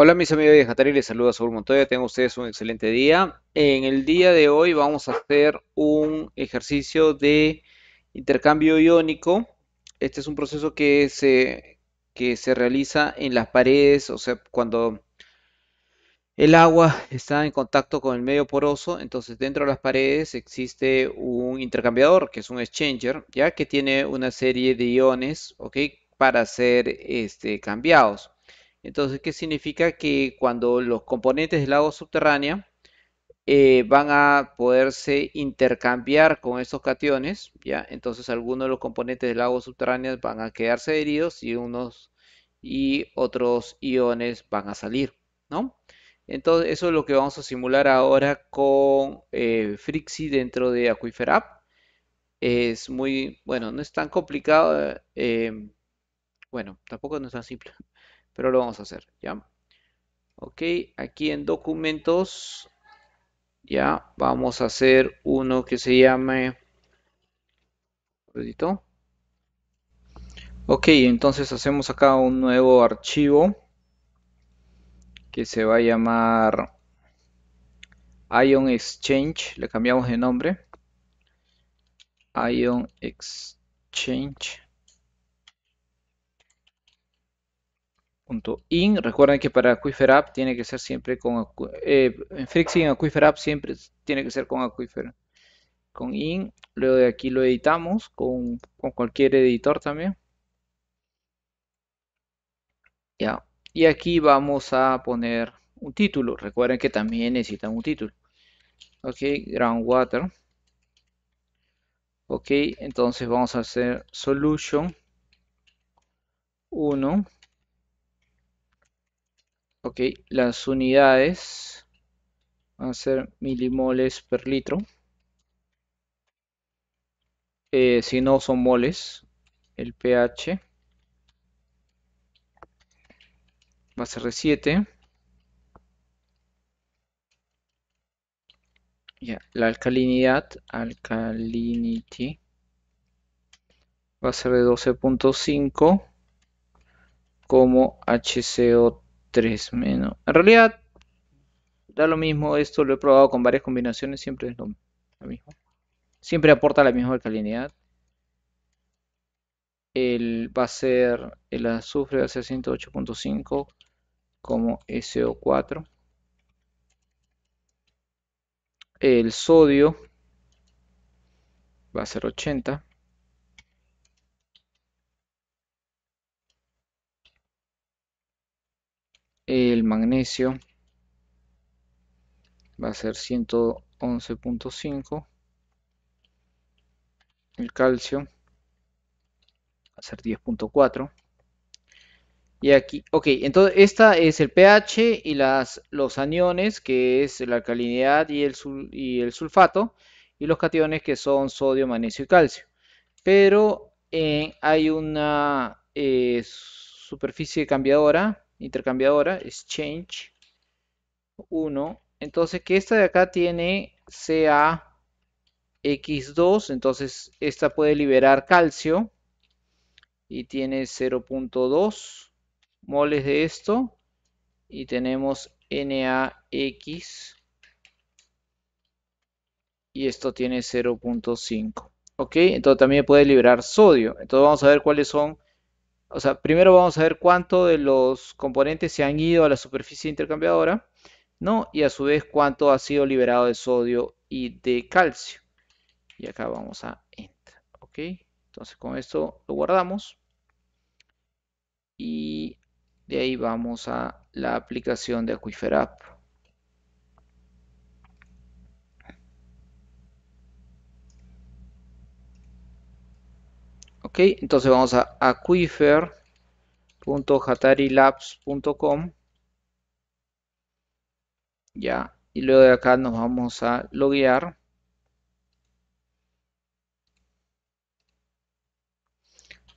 Hola mis amigos de Jatari, les saluda Saúl Montoya, tengo ustedes un excelente día. En el día de hoy vamos a hacer un ejercicio de intercambio iónico. Este es un proceso que se, que se realiza en las paredes, o sea, cuando el agua está en contacto con el medio poroso, entonces dentro de las paredes existe un intercambiador, que es un exchanger, ya que tiene una serie de iones, ¿ok? Para ser este, cambiados. Entonces, ¿qué significa? Que cuando los componentes del agua subterránea eh, van a poderse intercambiar con estos cationes, ¿ya? Entonces, algunos de los componentes del agua subterránea van a quedarse heridos y unos y otros iones van a salir, ¿no? Entonces, eso es lo que vamos a simular ahora con eh, Frixi dentro de Aquifer Es muy, bueno, no es tan complicado, eh, bueno, tampoco no es tan simple pero lo vamos a hacer, ¿ya? Ok, aquí en documentos, ya, vamos a hacer uno que se llame... ok, entonces hacemos acá un nuevo archivo que se va a llamar Ion Exchange, le cambiamos de nombre. Ion Exchange. in. Recuerden que para Aquifer App tiene que ser siempre con eh, en App siempre tiene que ser con Aquifer con in. Luego de aquí lo editamos con, con cualquier editor también. Ya. Y aquí vamos a poner un título. Recuerden que también necesitan un título. Ok, groundwater. Ok, entonces vamos a hacer solution 1 Ok, las unidades van a ser milimoles per litro. Eh, si no son moles, el pH va a ser de 7. Ya, la alcalinidad, alcalinity, va a ser de 12.5 como HCO menos. En realidad, da lo mismo. Esto lo he probado con varias combinaciones. Siempre es lo, mismo. Siempre aporta la misma alcalinidad. El, va a ser el azufre, va a ser 108.5 como SO4. El sodio va a ser 80. va a ser 111.5 el calcio va a ser 10.4 y aquí, ok, entonces esta es el pH y las, los aniones, que es la alcalinidad y el, y el sulfato, y los cationes que son sodio, magnesio y calcio. Pero eh, hay una eh, superficie cambiadora intercambiadora, exchange 1. Entonces que esta de acá tiene CaX2, entonces esta puede liberar calcio y tiene 0.2 moles de esto y tenemos NaX y esto tiene 0.5 ok entonces también puede liberar sodio entonces vamos a ver cuáles son o sea, primero vamos a ver cuánto de los componentes se han ido a la superficie intercambiadora, ¿no? Y a su vez cuánto ha sido liberado de sodio y de calcio. Y acá vamos a enter, ¿ok? Entonces con esto lo guardamos. Y de ahí vamos a la aplicación de AquiferApp. Ok, entonces vamos a aquifer.hatarilabs.com. Ya, y luego de acá nos vamos a loguear.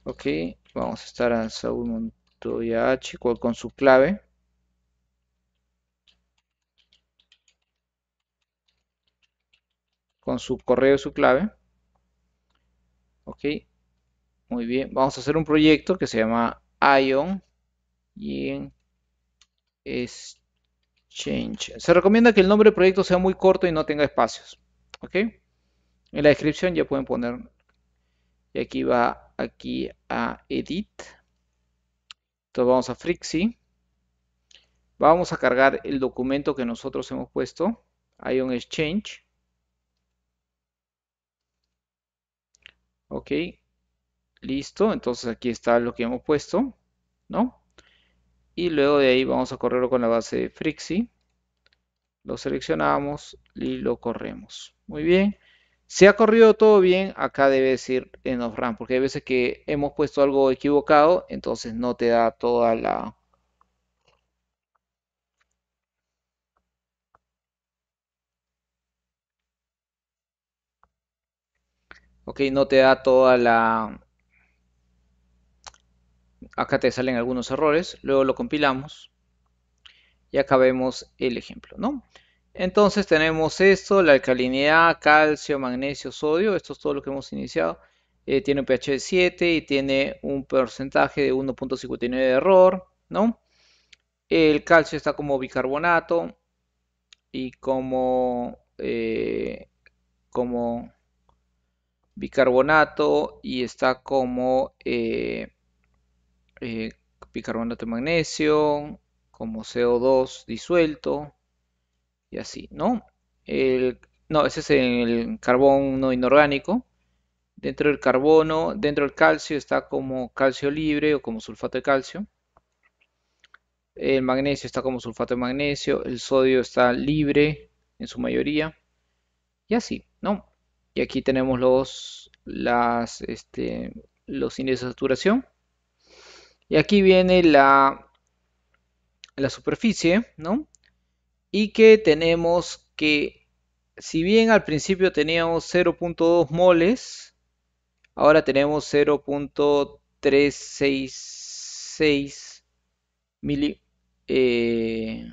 Ok, vamos a estar a Saúl con su clave. Con su correo y su clave. Ok, muy bien, vamos a hacer un proyecto que se llama Ion Exchange. Se recomienda que el nombre del proyecto sea muy corto y no tenga espacios. ¿Ok? En la descripción ya pueden poner. Y aquí va aquí a Edit. Entonces vamos a Frixi. Vamos a cargar el documento que nosotros hemos puesto. Ion Exchange. Ok, Listo, entonces aquí está lo que hemos puesto, ¿no? Y luego de ahí vamos a correrlo con la base de Frixi. Lo seleccionamos y lo corremos. Muy bien. Si ha corrido todo bien, acá debe decir en off ramp porque hay veces que hemos puesto algo equivocado, entonces no te da toda la, ok, no te da toda la, acá te salen algunos errores, luego lo compilamos y acá vemos el ejemplo, ¿no? Entonces tenemos esto, la alcalinidad, calcio, magnesio, sodio, esto es todo lo que hemos iniciado. Eh, tiene un pH de 7 y tiene un porcentaje de 1.59 de error, ¿no? El calcio está como bicarbonato y como, eh, como bicarbonato y está como eh, eh, bicarbonato de magnesio, como CO2 disuelto y así, ¿no? El, no, ese es el carbón no inorgánico. Dentro del carbono, dentro del calcio está como calcio libre o como sulfato de calcio. El magnesio está como sulfato de magnesio, el sodio está libre en su mayoría y así, ¿no? Y aquí tenemos los, las, este, los índices de saturación y aquí viene la, la superficie, ¿no? Y que tenemos que, si bien al principio teníamos 0.2 moles, ahora tenemos 0.366 mili... Eh,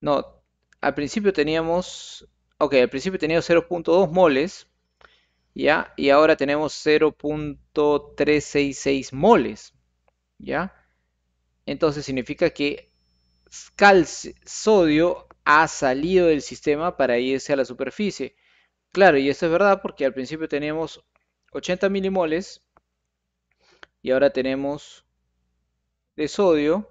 no, al principio teníamos... Ok, al principio teníamos 0.2 moles, ¿ya? Y ahora tenemos 0.366 moles, ¿ya? Entonces significa que calcio, sodio ha salido del sistema para irse a la superficie. Claro, y esto es verdad porque al principio teníamos 80 milimoles y ahora tenemos de sodio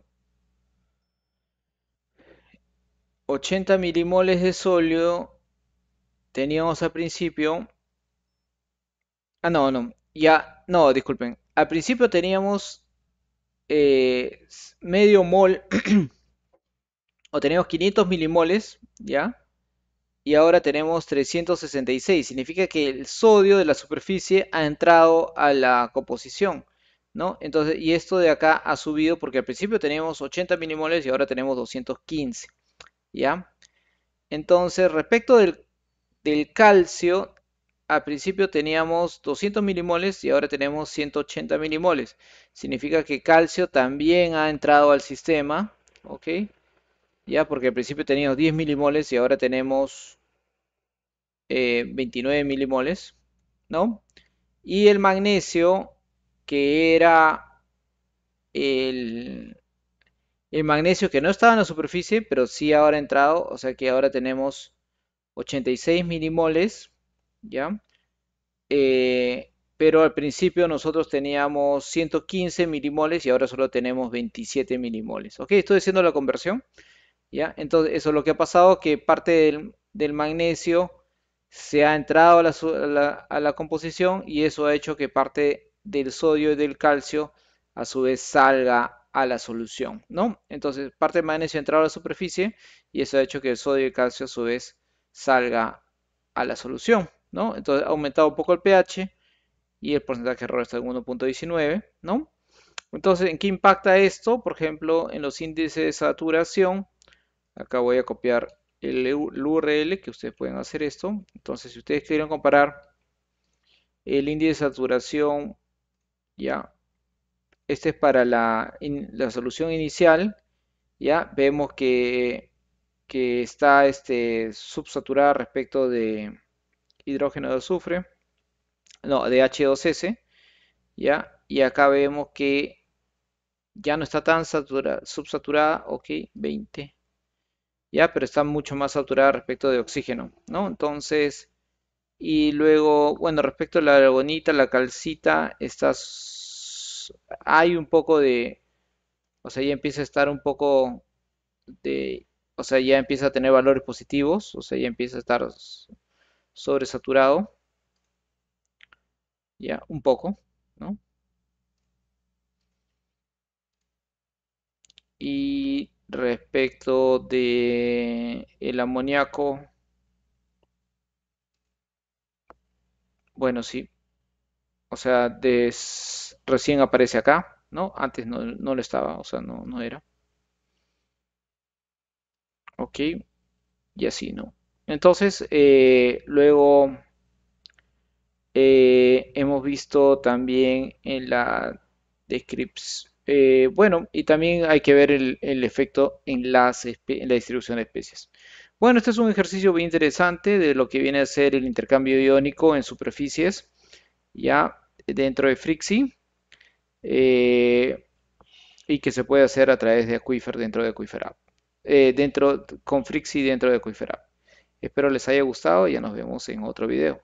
80 milimoles de sodio teníamos al principio Ah, no, no. Ya, no, disculpen. Al principio teníamos eh, medio mol o teníamos 500 milimoles, ¿ya? Y ahora tenemos 366. Significa que el sodio de la superficie ha entrado a la composición, ¿no? Entonces, y esto de acá ha subido porque al principio teníamos 80 milimoles y ahora tenemos 215, ¿ya? Entonces, respecto del, del calcio, al principio teníamos 200 milimoles y ahora tenemos 180 milimoles. Significa que calcio también ha entrado al sistema, ¿ok? Ya, porque al principio teníamos 10 milimoles y ahora tenemos 29 eh, milimoles, ¿no? Y el magnesio, que era el, el magnesio que no estaba en la superficie, pero sí ahora ha entrado, o sea que ahora tenemos 86 milimoles, ¿ya? Eh, pero al principio nosotros teníamos 115 milimoles y ahora solo tenemos 27 milimoles. ¿Ok? Estoy haciendo la conversión. ¿Ya? Entonces, eso es lo que ha pasado, que parte del, magnesio se ha entrado a la, composición y eso ha hecho que parte del sodio y del calcio a su vez salga a la solución, ¿no? Entonces, parte del magnesio ha entrado a la superficie y eso ha hecho que el sodio y el calcio a su vez salga a la solución. ¿no? Entonces ha aumentado un poco el pH y el porcentaje de error está en 1.19, ¿no? Entonces, ¿en qué impacta esto? Por ejemplo, en los índices de saturación, acá voy a copiar el, URL, que ustedes pueden hacer esto. Entonces, si ustedes quieren comparar el índice de saturación, ya, este es para la, solución inicial, ya, vemos que, está este, subsaturada respecto de hidrógeno de azufre, no, de H2S, ¿ya? Y acá vemos que ya no está tan saturada, subsaturada, ok, 20, ¿ya? Pero está mucho más saturada respecto de oxígeno, ¿no? Entonces, y luego, bueno, respecto a la bonita, la calcita, estas, hay un poco de, o sea, ya empieza a estar un poco de, o sea, ya empieza a tener valores positivos, o sea, ya empieza a estar sobresaturado. Ya, un poco, ¿no? Y respecto de el amoníaco, bueno, sí, o sea, recién aparece acá, ¿no? Antes no, no lo estaba, o sea, no, no era. Ok, y así, ¿no? Entonces, eh, luego eh, hemos visto también en la descripción, eh, bueno, y también hay que ver el, efecto en, la distribución de especies. Bueno, este es un ejercicio bien interesante de lo que viene a ser el intercambio iónico en superficies, ya dentro de Frixi, y que se puede hacer a través de acuífer dentro de Aquifer dentro, con Frixi dentro de Aquifer Espero les haya gustado y ya nos vemos en otro video.